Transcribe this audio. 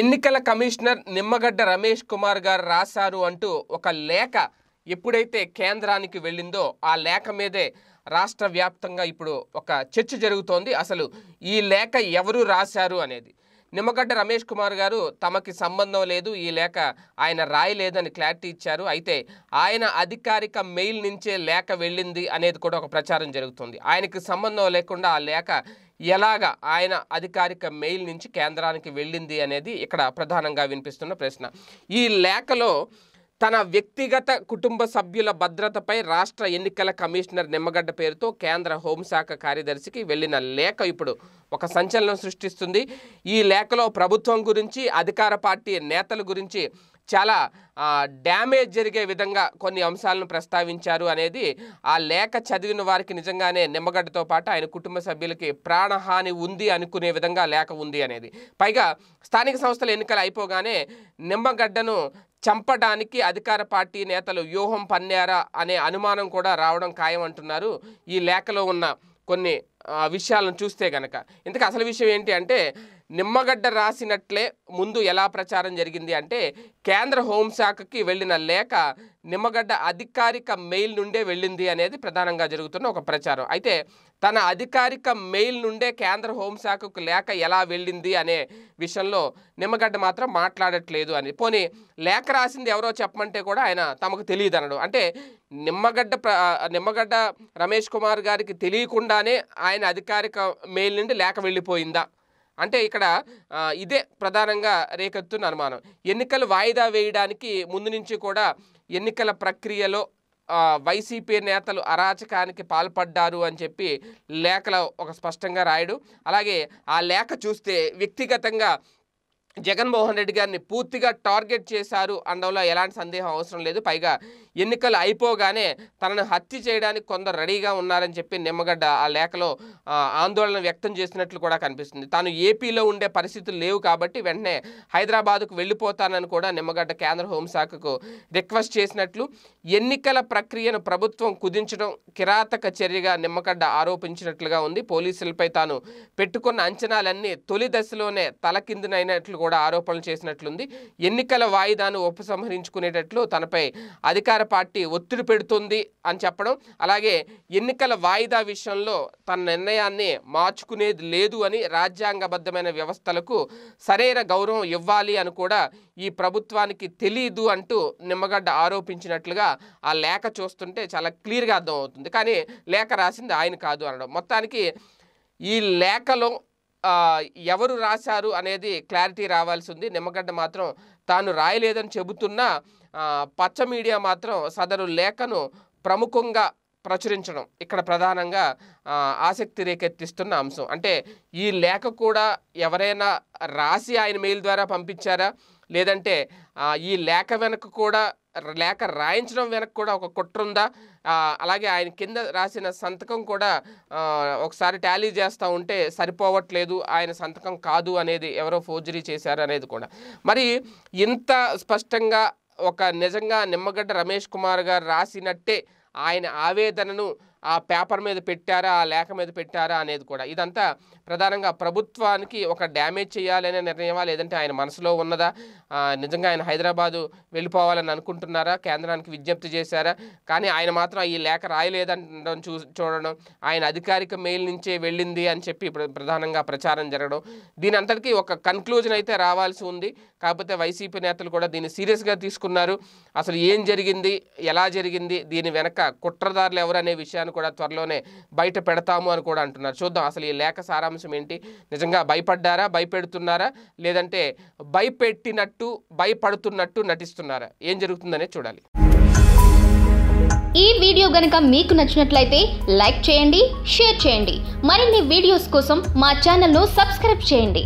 ఎన్నికల కమిషనర్ నిమ్మగడ్డ రమేష్ కుమార్ గారు రాశారు అంటూ ఒక లేఖ ఎప్పుడైతే కేంద్రానికి వెళ్ళిందో ఆ లేఖ మీదే రాష్ట్ర వ్యాప్తంగా ఇప్పుడు ఒక చర్చ జరుగుతోంది అసలు ఈ లేఖ ఎవరు రాశారు అనేది నిమ్మగడ్డ రమేష్ కుమార్ గారు తమకి సంబంధం లేదు ఈ లేఖ ఆయన రాయలేదని క్లారిటీ ఇచ్చారు అయితే ఆయన అధికారిక మెయిల్ నుంచే లేఖ వెళ్ళింది అనేది కూడా ఒక ప్రచారం జరుగుతుంది ఆయనకి సంబంధం లేకుండా ఆ లేఖ ఎలాగ ఆయన అధికారిక మెయిల్ నుంచి కేంద్రానికి వెళ్ళింది అనేది ఇక్కడ ప్రధానంగా వినిపిస్తున్న ప్రశ్న ఈ లేఖలో తన వ్యక్తిగత కుటుంబ సభ్యుల భద్రతపై రాష్ట్ర ఎన్నికల కమిషనర్ నిమ్మగడ్డ పేరుతో కేంద్ర హోంశాఖ కార్యదర్శికి వెళ్ళిన లేఖ ఇప్పుడు ఒక సంచలనం సృష్టిస్తుంది ఈ లేఖలో ప్రభుత్వం గురించి అధికార పార్టీ నేతల గురించి చాలా డ్యామేజ్ జరిగే విధంగా కొన్ని అంశాలను ప్రస్తావించారు అనేది ఆ లేఖ చదివిన వారికి నిజంగానే నిమ్మగడ్డతో పాటు ఆయన కుటుంబ సభ్యులకి ప్రాణహాని ఉంది అనుకునే విధంగా లేఖ ఉంది అనేది పైగా స్థానిక సంస్థల ఎన్నికలు అయిపోగానే నిమ్మగడ్డను చంపడానికి అధికార పార్టీ నేతలు వ్యూహం పన్నారా అనే అనుమానం కూడా రావడం ఖాయమంటున్నారు ఈ లేఖలో ఉన్న కొన్ని విషయాలను చూస్తే గనక ఇంతకు అసలు విషయం ఏంటి అంటే నిమ్మగడ్డ రాసినట్లే ముందు ఎలా ప్రచారం జరిగింది అంటే కేంద్ర హోంశాఖకి వెళ్ళిన లేఖ నిమ్మగడ్డ అధికారిక మెయిల్ నుండే వెళ్ళింది అనేది ప్రధానంగా జరుగుతున్న ఒక ప్రచారం అయితే తన అధికారిక మెయిల్ నుండే కేంద్ర హోంశాఖకు లేఖ ఎలా వెళ్ళింది అనే విషయంలో నిమ్మగడ్డ మాత్రం మాట్లాడట్లేదు అని పోనీ లేఖ రాసింది ఎవరో చెప్పమంటే కూడా ఆయన తమకు తెలియదనడు అంటే నిమ్మగడ్డ నిమ్మగడ్డ రమేష్ కుమార్ గారికి తెలియకుండానే ఆయన అధికారిక మెయిల్ నుండి లేఖ వెళ్ళిపోయిందా అంటే ఇక్కడ ఇదే ప్రధానంగా రేకెత్తున్న అనుమానం ఎన్నికలు వాయిదా వేయడానికి ముందు నుంచి కూడా ఎన్నికల ప్రక్రియలో వైసీపీ నేతలు అరాచకానికి పాల్పడ్డారు అని చెప్పి లేఖలో ఒక స్పష్టంగా రాయడు అలాగే ఆ లేఖ చూస్తే వ్యక్తిగతంగా జగన్మోహన్ రెడ్డి గారిని పూర్తిగా టార్గెట్ చేశారు అనడంలో ఎలాంటి సందేహం అవసరం లేదు పైగా ఎన్నికలు అయిపోగానే తనను హత్య చేయడానికి కొందరు రెడీగా ఉన్నారని చెప్పి నిమ్మగడ్డ ఆ లేఖలో ఆందోళన వ్యక్తం చేసినట్లు కూడా కనిపిస్తుంది తాను ఏపీలో ఉండే పరిస్థితులు లేవు కాబట్టి వెంటనే హైదరాబాద్కు వెళ్ళిపోతానని కూడా నిమ్మగడ్డ కేంద్ర హోంశాఖకు రిక్వెస్ట్ చేసినట్లు ఎన్నికల ప్రక్రియను ప్రభుత్వం కుదించడం కిరాతక చర్యగా నిమ్మగడ్డ ఆరోపించినట్లుగా ఉంది పోలీసులపై తాను పెట్టుకున్న అంచనాలన్నీ తొలి దశలోనే తలకిందునైనట్లు కూడా ఆరోపణలు చేసినట్లుంది ఎన్నికల వాయిదాను ఉపసంహరించుకునేటట్లు తనపై అధికార పార్టీ ఒత్తిడి పెడుతుంది అని చెప్పడం అలాగే ఎన్నికల వాయిదా విషయంలో తన నిర్ణయాన్ని మార్చుకునేది లేదు అని రాజ్యాంగబద్ధమైన వ్యవస్థలకు సరైన గౌరవం ఇవ్వాలి అని కూడా ఈ ప్రభుత్వానికి తెలీదు అంటూ నిమ్మగడ్డ ఆరోపించినట్లుగా ఆ లేఖ చూస్తుంటే చాలా క్లియర్గా అర్థమవుతుంది కానీ లేఖ రాసింది ఆయన కాదు అనడం మొత్తానికి ఈ లేఖలో ఎవరు రాశారు అనేది క్లారిటీ రావాల్సి ఉంది నిమ్మగడ్డ మాత్రం తాను రాయలేదని చెబుతున్న పచ్చ మీడియా మాత్రం సదరు లేఖను ప్రముఖంగా ప్రచురించడం ఇక్కడ ప్రధానంగా ఆసక్తి రేకెత్తిస్తున్న అంశం అంటే ఈ లేఖ కూడా ఎవరైనా రాసి ఆయన మెయిల్ ద్వారా పంపించారా లేదంటే ఈ లేఖ వెనుక కూడా లేక రాయించడం వెనక కూడా ఒక కుట్ర ఉందా అలాగే ఆయన కింద రాసిన సంతకం కూడా ఒకసారి టాలీ చేస్తూ ఉంటే సరిపోవట్లేదు ఆయన సంతకం కాదు అనేది ఎవరో ఫోర్జరీ చేశారు అనేది కూడా మరి ఇంత స్పష్టంగా ఒక నిజంగా నిమ్మగడ్డ రమేష్ కుమార్ గారు రాసినట్టే ఆయన ఆవేదనను ఆ పేపర్ మీద పెట్టారా ఆ లేఖ మీద పెట్టారా అనేది కూడా ఇదంతా ప్రధానంగా ప్రభుత్వానికి ఒక డ్యామేజ్ చేయాలనే నిర్ణయమా లేదంటే ఆయన మనసులో ఉన్నదా నిజంగా ఆయన హైదరాబాదు వెళ్ళిపోవాలని అనుకుంటున్నారా కేంద్రానికి విజ్ఞప్తి చేశారా కానీ ఆయన మాత్రం ఈ లేఖ రాయలేదంటడం చూ చూడడం ఆయన అధికారిక మెయిల్ నుంచే వెళ్ళింది అని చెప్పి ప్రధానంగా ప్రచారం జరగడం దీని అంతటికీ ఒక కన్క్లూజన్ అయితే రావాల్సి ఉంది కాకపోతే వైసీపీ నేతలు కూడా దీన్ని సీరియస్గా తీసుకున్నారు అసలు ఏం జరిగింది ఎలా జరిగింది దీని వెనక కుట్రదారులు ఎవరు అనే విషయాన్ని లేఖను కూడా త్వరలోనే బయట పెడతాము అని కూడా అంటున్నారు చూద్దాం అసలు ఈ లేఖ సారాంశం ఏంటి నిజంగా భయపడ్డారా భయపెడుతున్నారా లేదంటే భయపెట్టినట్టు భయపడుతున్నట్టు నటిస్తున్నారా ఏం జరుగుతుందనే చూడాలి ఈ వీడియో గనక మీకు నచ్చినట్లయితే లైక్ చేయండి షేర్ చేయండి మరిన్ని వీడియోస్ కోసం మా ఛానల్ను సబ్స్క్రైబ్ చేయండి